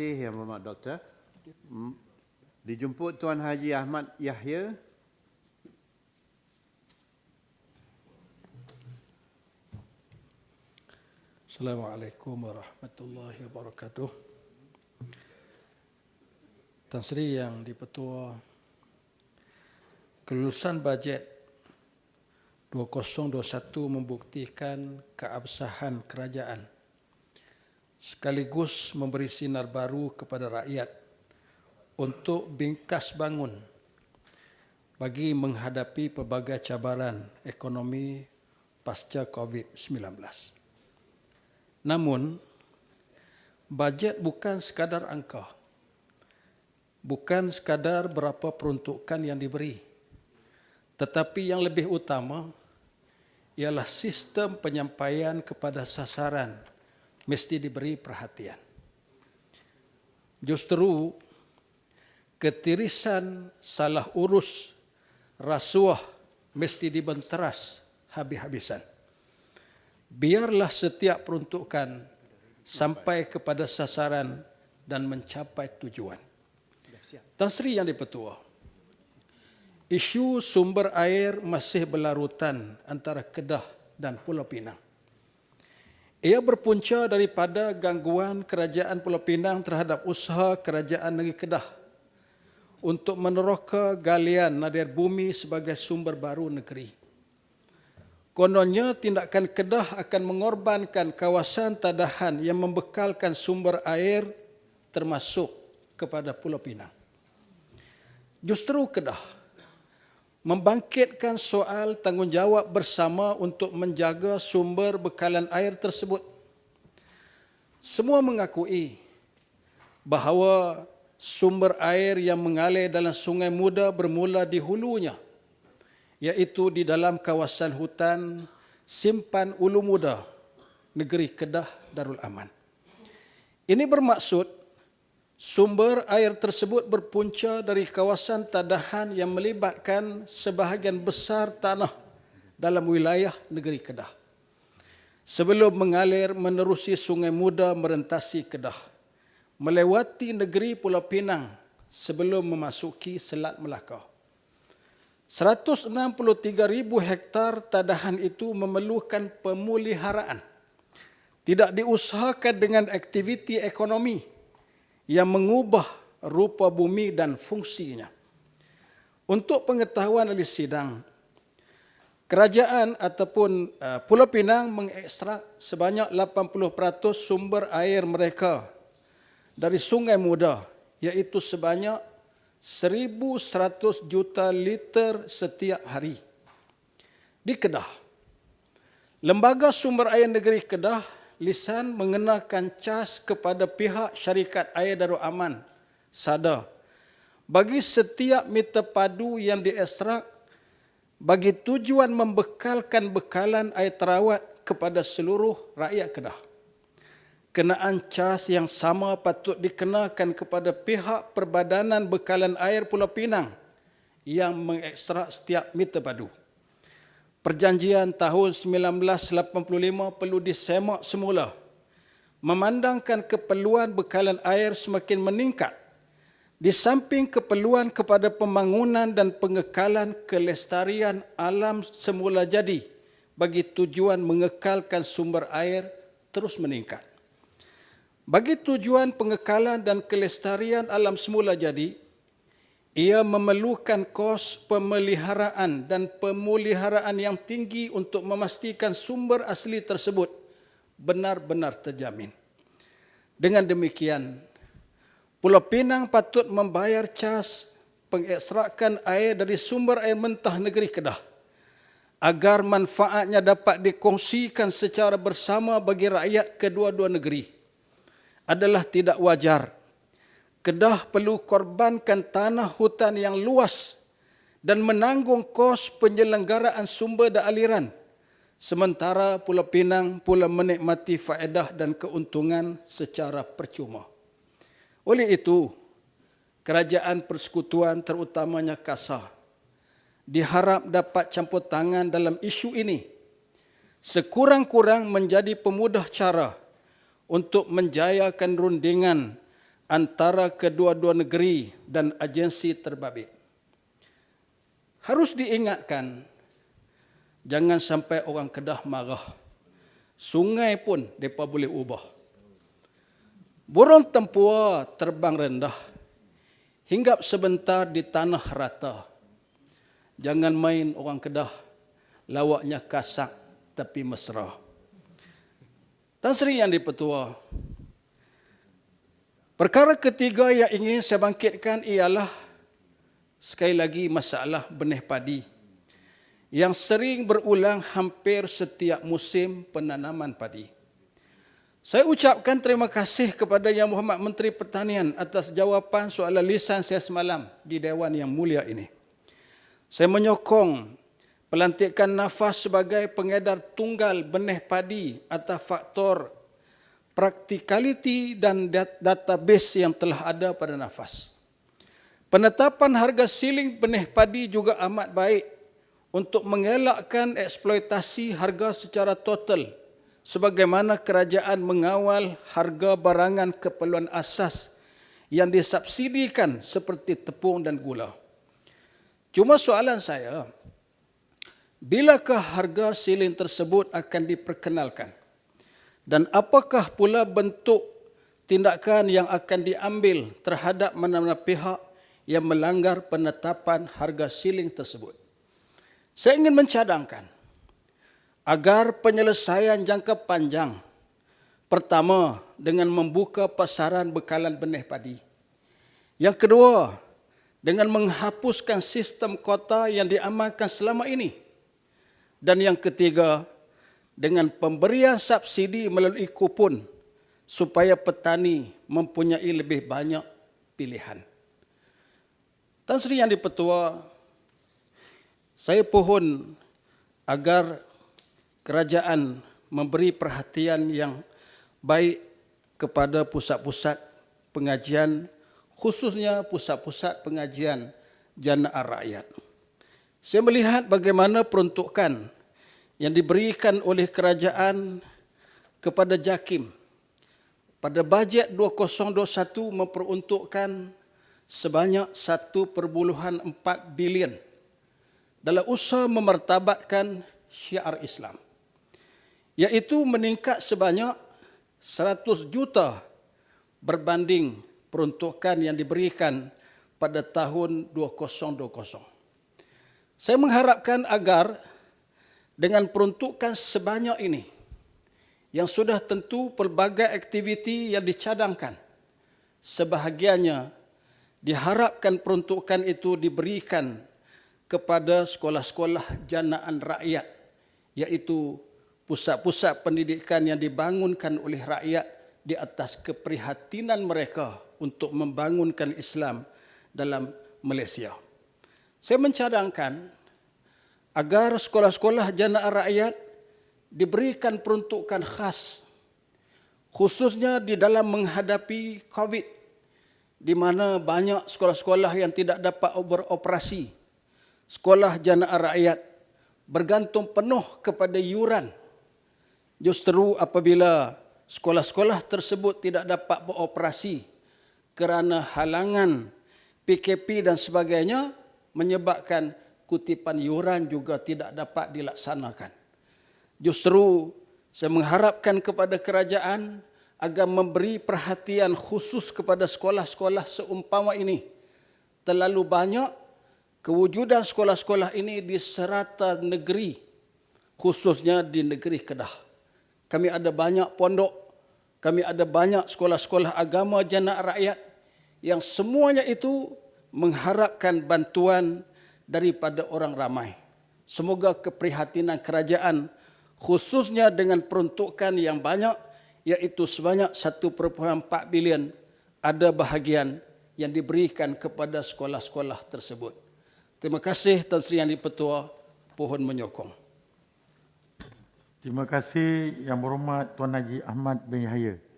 kasih Yang Berhormat Doktor. Dijemput Tuan Haji Ahmad Yahya. Assalamualaikum warahmatullahi wabarakatuh. Tuan Sri yang dipetua kelulusan bajet 2021 membuktikan keabsahan kerajaan sekaligus memberi sinar baru kepada rakyat untuk bingkas bangun bagi menghadapi pelbagai cabaran ekonomi pasca COVID-19. Namun, bajet bukan sekadar angka, bukan sekadar berapa peruntukan yang diberi, tetapi yang lebih utama ialah sistem penyampaian kepada sasaran mesti diberi perhatian. Justru ketirisan salah urus rasuah mesti dibenteras habis-habisan. Biarlah setiap peruntukan sampai kepada sasaran dan mencapai tujuan. Sri yang dipetua. Isu sumber air masih berlarutan antara Kedah dan Pulau Pinang. Ia berpunca daripada gangguan kerajaan Pulau Pinang terhadap usaha kerajaan Negeri Kedah untuk meneroka galian nadir bumi sebagai sumber baru negeri. Kononnya tindakan Kedah akan mengorbankan kawasan tadahan yang membekalkan sumber air termasuk kepada Pulau Pinang. Justru Kedah membangkitkan soal tanggungjawab bersama untuk menjaga sumber bekalan air tersebut. Semua mengakui bahawa sumber air yang mengalir dalam sungai muda bermula di hulunya, iaitu di dalam kawasan hutan Simpan Ulu Muda, negeri Kedah Darul Aman. Ini bermaksud Sumber air tersebut berpunca dari kawasan tadahan yang melibatkan sebahagian besar tanah dalam wilayah negeri Kedah. Sebelum mengalir menerusi Sungai Muda merentasi Kedah, melewati negeri Pulau Pinang sebelum memasuki Selat Melaka. 163,000 hektar tadahan itu memerlukan pemuliharaan. Tidak diusahakan dengan aktiviti ekonomi yang mengubah rupa bumi dan fungsinya. Untuk pengetahuan dari sidang, kerajaan ataupun eh, Pulau Pinang mengekstrak sebanyak 80% sumber air mereka dari Sungai Muda iaitu sebanyak 1,100 juta liter setiap hari di Kedah. Lembaga Sumber Air Negeri Kedah lisan mengenakan cas kepada pihak syarikat air darul aman sada bagi setiap meter padu yang diekstrak bagi tujuan membekalkan bekalan air terawat kepada seluruh rakyat Kedah. Kenaan cas yang sama patut dikenakan kepada pihak perbadanan bekalan air Pulau Pinang yang mengekstrak setiap meter padu perjanjian tahun 1985 perlu disemak semula. Memandangkan keperluan bekalan air semakin meningkat di samping keperluan kepada pembangunan dan pengekalan kelestarian alam semula jadi bagi tujuan mengekalkan sumber air terus meningkat. Bagi tujuan pengekalan dan kelestarian alam semula jadi, ia memerlukan kos pemeliharaan dan pemuliharaan yang tinggi untuk memastikan sumber asli tersebut benar-benar terjamin. Dengan demikian, Pulau Pinang patut membayar cas pengekstrakan air dari sumber air mentah negeri Kedah agar manfaatnya dapat dikongsikan secara bersama bagi rakyat kedua-dua negeri adalah tidak wajar Kedah perlu korbankan tanah hutan yang luas dan menanggung kos penyelenggaraan sumber dan aliran. Sementara Pulau Pinang pula menikmati faedah dan keuntungan secara percuma. Oleh itu, kerajaan persekutuan terutamanya KASAH diharap dapat campur tangan dalam isu ini. Sekurang-kurang menjadi pemudah cara untuk menjayakan rundingan antara kedua-dua negeri dan agensi terbabit. Harus diingatkan, jangan sampai orang Kedah marah. Sungai pun mereka boleh ubah. Burung tempua terbang rendah, hinggap sebentar di tanah rata. Jangan main orang Kedah, lawaknya kasak tapi mesra. Tan Sri yang dipertua, Perkara ketiga yang ingin saya bangkitkan ialah sekali lagi masalah benih padi yang sering berulang hampir setiap musim penanaman padi. Saya ucapkan terima kasih kepada Yang Muhammad Menteri Pertanian atas jawapan soalan lisan saya semalam di Dewan Yang Mulia ini. Saya menyokong pelantikan nafas sebagai pengedar tunggal benih padi atau faktor Practicality dan database yang telah ada pada nafas. Penetapan harga siling benih padi juga amat baik untuk mengelakkan eksploitasi harga secara total sebagaimana kerajaan mengawal harga barangan keperluan asas yang disubsidikan seperti tepung dan gula. Cuma soalan saya, bilakah harga siling tersebut akan diperkenalkan? dan apakah pula bentuk tindakan yang akan diambil terhadap mana-mana pihak yang melanggar penetapan harga siling tersebut. Saya ingin mencadangkan agar penyelesaian jangka panjang pertama dengan membuka pasaran bekalan benih padi. Yang kedua dengan menghapuskan sistem kota yang diamalkan selama ini. Dan yang ketiga, dengan pemberian subsidi melalui kupon supaya petani mempunyai lebih banyak pilihan. Tan Sri Yang di-Pertua, saya pohon agar kerajaan memberi perhatian yang baik kepada pusat-pusat pengajian, khususnya pusat-pusat pengajian jana rakyat. Saya melihat bagaimana peruntukan yang diberikan oleh kerajaan kepada JAKIM pada bajet 2021 memperuntukkan sebanyak 1.4 bilion dalam usaha memertabatkan syiar Islam iaitu meningkat sebanyak 100 juta berbanding peruntukan yang diberikan pada tahun 2020. Saya mengharapkan agar dengan peruntukan sebanyak ini yang sudah tentu pelbagai aktiviti yang dicadangkan sebahagiannya diharapkan peruntukan itu diberikan kepada sekolah-sekolah janaan rakyat iaitu pusat-pusat pendidikan yang dibangunkan oleh rakyat di atas keprihatinan mereka untuk membangunkan Islam dalam Malaysia. Saya mencadangkan agar sekolah-sekolah jana rakyat diberikan peruntukan khas khususnya di dalam menghadapi COVID di mana banyak sekolah-sekolah yang tidak dapat beroperasi. Sekolah jana rakyat bergantung penuh kepada yuran. Justru apabila sekolah-sekolah tersebut tidak dapat beroperasi kerana halangan PKP dan sebagainya menyebabkan kutipan yuran juga tidak dapat dilaksanakan. Justru saya mengharapkan kepada kerajaan agar memberi perhatian khusus kepada sekolah-sekolah seumpama ini. Terlalu banyak kewujudan sekolah-sekolah ini di serata negeri, khususnya di negeri Kedah. Kami ada banyak pondok, kami ada banyak sekolah-sekolah agama jana rakyat yang semuanya itu mengharapkan bantuan daripada orang ramai. Semoga keprihatinan kerajaan khususnya dengan peruntukan yang banyak iaitu sebanyak 1.4 bilion ada bahagian yang diberikan kepada sekolah-sekolah tersebut. Terima kasih Tan Sri Yang Dipertua, pohon menyokong. Terima kasih Yang Berhormat Tuan Haji Ahmad bin Yahya.